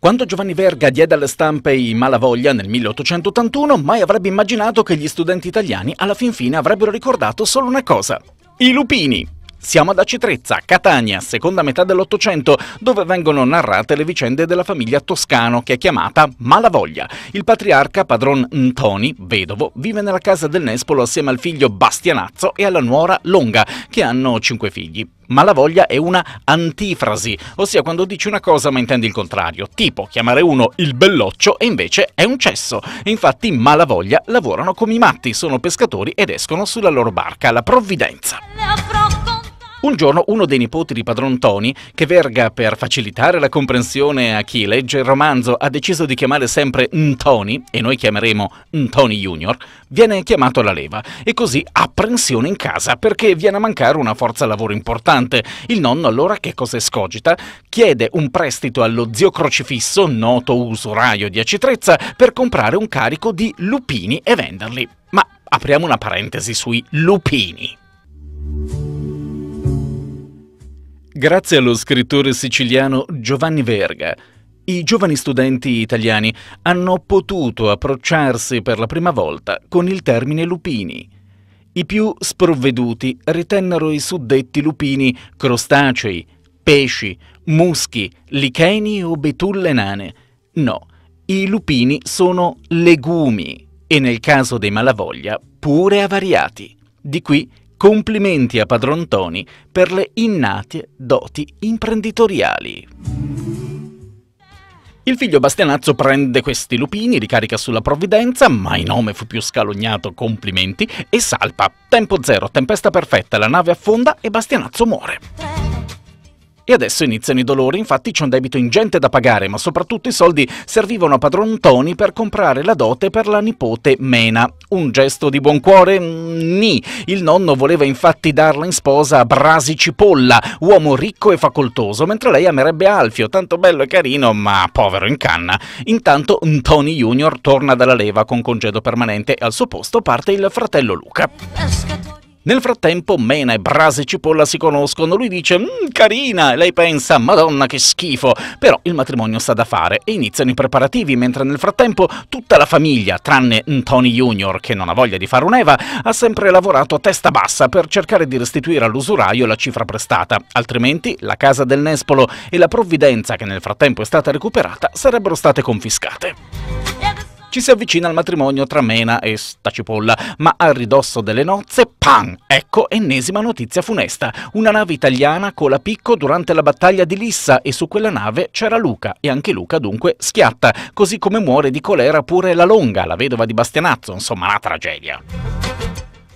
Quando Giovanni Verga diede alle stampe i Malavoglia nel 1881, mai avrebbe immaginato che gli studenti italiani alla fin fine avrebbero ricordato solo una cosa, i lupini. Siamo ad Acitrezza, Catania, seconda metà dell'Ottocento, dove vengono narrate le vicende della famiglia Toscano, che è chiamata Malavoglia. Il patriarca, padron Ntoni, vedovo, vive nella casa del Nespolo assieme al figlio Bastianazzo e alla nuora Longa, che hanno cinque figli. Malavoglia è una antifrasi, ossia quando dici una cosa ma intendi il contrario, tipo chiamare uno il belloccio e invece è un cesso. E infatti in Malavoglia lavorano come i matti, sono pescatori ed escono sulla loro barca, la provvidenza. La un giorno uno dei nipoti di padron Tony, che verga per facilitare la comprensione a chi legge il romanzo ha deciso di chiamare sempre Ntoni, e noi chiameremo Ntoni Junior, viene chiamato alla leva e così apprensione in casa perché viene a mancare una forza lavoro importante. Il nonno allora che cosa escogita? Chiede un prestito allo zio Crocifisso, noto usuraio di Acitrezza, per comprare un carico di lupini e venderli. Ma apriamo una parentesi sui lupini. Grazie allo scrittore siciliano Giovanni Verga, i giovani studenti italiani hanno potuto approcciarsi per la prima volta con il termine lupini. I più sprovveduti ritennero i suddetti lupini crostacei, pesci, muschi, licheni o betulle nane. No, i lupini sono legumi e nel caso dei malavoglia pure avariati. Di qui Complimenti a padron Tony per le innate doti imprenditoriali. Il figlio Bastianazzo prende questi lupini, ricarica sulla provvidenza, ma il nome fu più scalognato, complimenti, e salpa. Tempo zero, tempesta perfetta, la nave affonda e Bastianazzo muore. E adesso iniziano i dolori, infatti c'è un debito ingente da pagare, ma soprattutto i soldi servivano a padron Tony per comprare la dote per la nipote Mena. Un gesto di buon cuore? Mm, Ni. Il nonno voleva infatti darla in sposa a Brasi Cipolla, uomo ricco e facoltoso, mentre lei amerebbe Alfio, tanto bello e carino, ma povero in canna. Intanto Tony Junior torna dalla leva con congedo permanente e al suo posto parte il fratello Luca. Eh, nel frattempo Mena e Brase Cipolla si conoscono, lui dice mm, carina e lei pensa madonna che schifo, però il matrimonio sta da fare e iniziano i preparativi mentre nel frattempo tutta la famiglia, tranne Tony Junior che non ha voglia di fare un'Eva, ha sempre lavorato a testa bassa per cercare di restituire all'usuraio la cifra prestata, altrimenti la casa del Nespolo e la provvidenza che nel frattempo è stata recuperata sarebbero state confiscate. Ci si avvicina al matrimonio tra Mena e Stacipolla, ma al ridosso delle nozze, pan! Ecco ennesima notizia funesta. Una nave italiana cola picco durante la battaglia di Lissa e su quella nave c'era Luca e anche Luca dunque schiatta, così come muore di colera pure la Longa, la vedova di Bastianazzo, insomma una tragedia.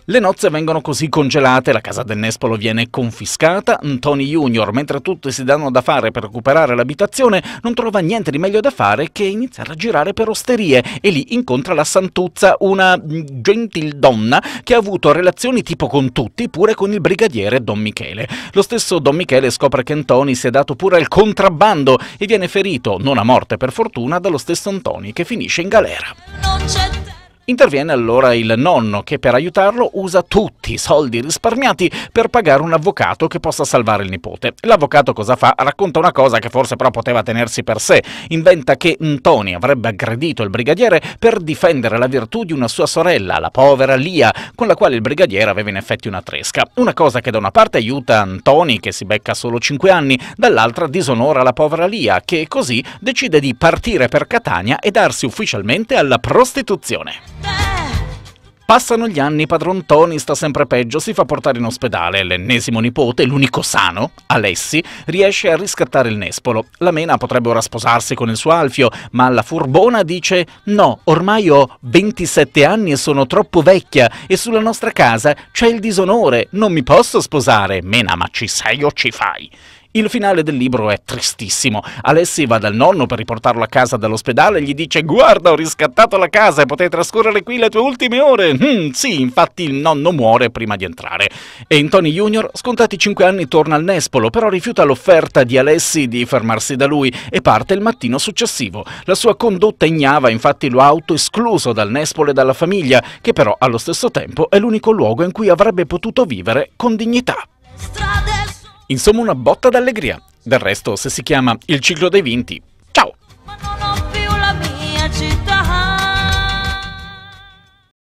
Le nozze vengono così congelate, la casa del Nespolo viene confiscata, Tony Junior, mentre tutti si danno da fare per recuperare l'abitazione, non trova niente di meglio da fare che iniziare a girare per osterie e lì incontra la Santuzza, una gentildonna che ha avuto relazioni tipo con tutti, pure con il brigadiere Don Michele. Lo stesso Don Michele scopre che Antoni si è dato pure al contrabbando e viene ferito, non a morte per fortuna, dallo stesso Antoni che finisce in galera. Non c'è Interviene allora il nonno che per aiutarlo usa tutti i soldi risparmiati per pagare un avvocato che possa salvare il nipote. L'avvocato cosa fa? Racconta una cosa che forse però poteva tenersi per sé. Inventa che Ntoni avrebbe aggredito il brigadiere per difendere la virtù di una sua sorella, la povera Lia, con la quale il brigadiere aveva in effetti una tresca. Una cosa che da una parte aiuta Ntoni che si becca solo 5 anni, dall'altra disonora la povera Lia che così decide di partire per Catania e darsi ufficialmente alla prostituzione. Passano gli anni, padron Tony sta sempre peggio, si fa portare in ospedale. L'ennesimo nipote, l'unico sano, Alessi, riesce a riscattare il nespolo. La mena potrebbe ora sposarsi con il suo Alfio, ma la furbona dice «No, ormai ho 27 anni e sono troppo vecchia e sulla nostra casa c'è il disonore, non mi posso sposare. Mena, ma ci sei o ci fai?» Il finale del libro è tristissimo. Alessi va dal nonno per riportarlo a casa dall'ospedale e gli dice «Guarda, ho riscattato la casa e potrai trascorrere qui le tue ultime ore!» mm, Sì, infatti il nonno muore prima di entrare. E Tony Junior, scontati 5 anni, torna al Nespolo, però rifiuta l'offerta di Alessi di fermarsi da lui e parte il mattino successivo. La sua condotta ignava infatti lo auto escluso dal Nespolo e dalla famiglia, che però allo stesso tempo è l'unico luogo in cui avrebbe potuto vivere con dignità. Strade Insomma una botta d'allegria. Del resto, se si chiama Il ciclo dei vinti,